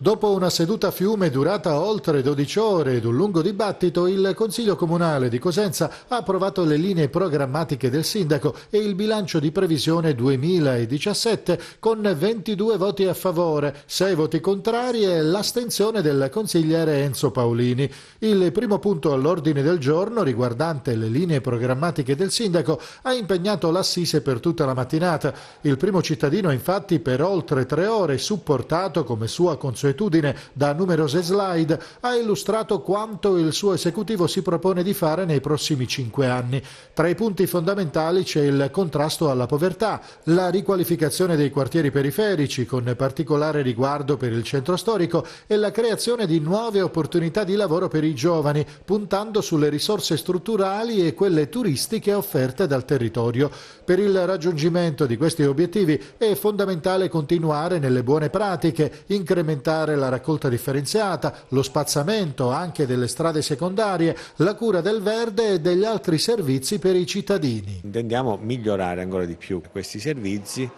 Dopo una seduta a fiume durata oltre 12 ore ed un lungo dibattito, il Consiglio Comunale di Cosenza ha approvato le linee programmatiche del Sindaco e il bilancio di previsione 2017 con 22 voti a favore, 6 voti contrari e l'astensione del consigliere Enzo Paolini. Il primo punto all'ordine del giorno riguardante le linee programmatiche del Sindaco ha impegnato l'Assise per tutta la mattinata. Il primo cittadino infatti per oltre 3 ore supportato come sua consulenza consuetudine da numerose slide, ha illustrato quanto il suo esecutivo si propone di fare nei prossimi cinque anni. Tra i punti fondamentali c'è il contrasto alla povertà, la riqualificazione dei quartieri periferici, con particolare riguardo per il centro storico, e la creazione di nuove opportunità di lavoro per i giovani, puntando sulle risorse strutturali e quelle turistiche offerte dal territorio. Per il raggiungimento di questi obiettivi è fondamentale continuare nelle buone pratiche, incrementare aumentare la raccolta differenziata, lo spazzamento anche delle strade secondarie, la cura del verde e degli altri servizi per i cittadini. Intendiamo migliorare ancora di più questi servizi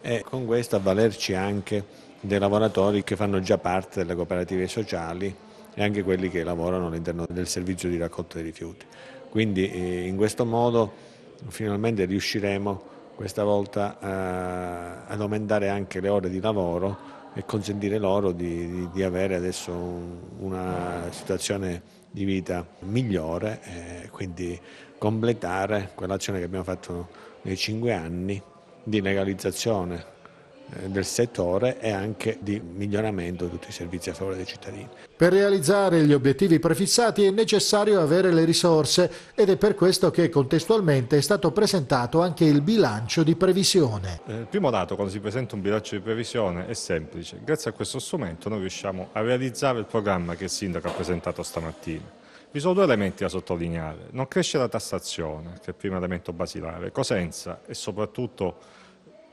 e con questo avvalerci anche dei lavoratori che fanno già parte delle cooperative sociali e anche quelli che lavorano all'interno del servizio di raccolta dei rifiuti. Quindi eh, in questo modo finalmente riusciremo questa volta eh, ad aumentare anche le ore di lavoro e consentire loro di, di, di avere adesso un, una situazione di vita migliore e eh, quindi completare quell'azione che abbiamo fatto nei cinque anni di legalizzazione eh, del settore e anche di miglioramento di tutti i servizi a favore dei cittadini. Per realizzare gli obiettivi prefissati è necessario avere le risorse ed è per questo che contestualmente è stato presentato anche il bilancio di previsione. Eh, il primo dato quando si presenta un bilancio di previsione è semplice. Grazie a questo strumento noi riusciamo a realizzare il programma che il sindaco ha presentato stamattina. Vi sono due elementi da sottolineare. Non cresce la tassazione, che è il primo elemento basilare. Cosenza e soprattutto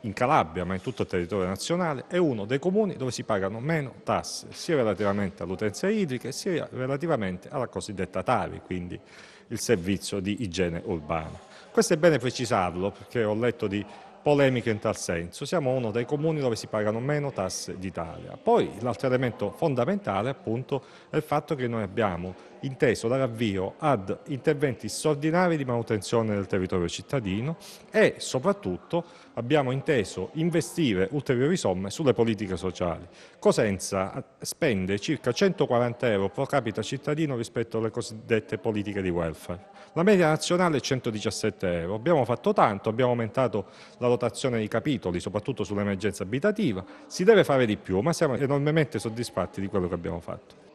in Calabria, ma in tutto il territorio nazionale, è uno dei comuni dove si pagano meno tasse, sia relativamente all'utenza idrica sia relativamente alla cosiddetta TAVI, quindi il servizio di igiene urbana. Questo è bene precisarlo perché ho letto di polemiche in tal senso. Siamo uno dei comuni dove si pagano meno tasse d'Italia. Poi l'altro elemento fondamentale appunto è il fatto che noi abbiamo inteso dare avvio ad interventi straordinari di manutenzione del territorio cittadino e soprattutto abbiamo inteso investire ulteriori somme sulle politiche sociali. Cosenza spende circa 140 euro pro capita cittadino rispetto alle cosiddette politiche di welfare. La media nazionale è 117 euro. Abbiamo fatto tanto, abbiamo aumentato la valutazione dei capitoli, soprattutto sull'emergenza abitativa. Si deve fare di più, ma siamo enormemente soddisfatti di quello che abbiamo fatto.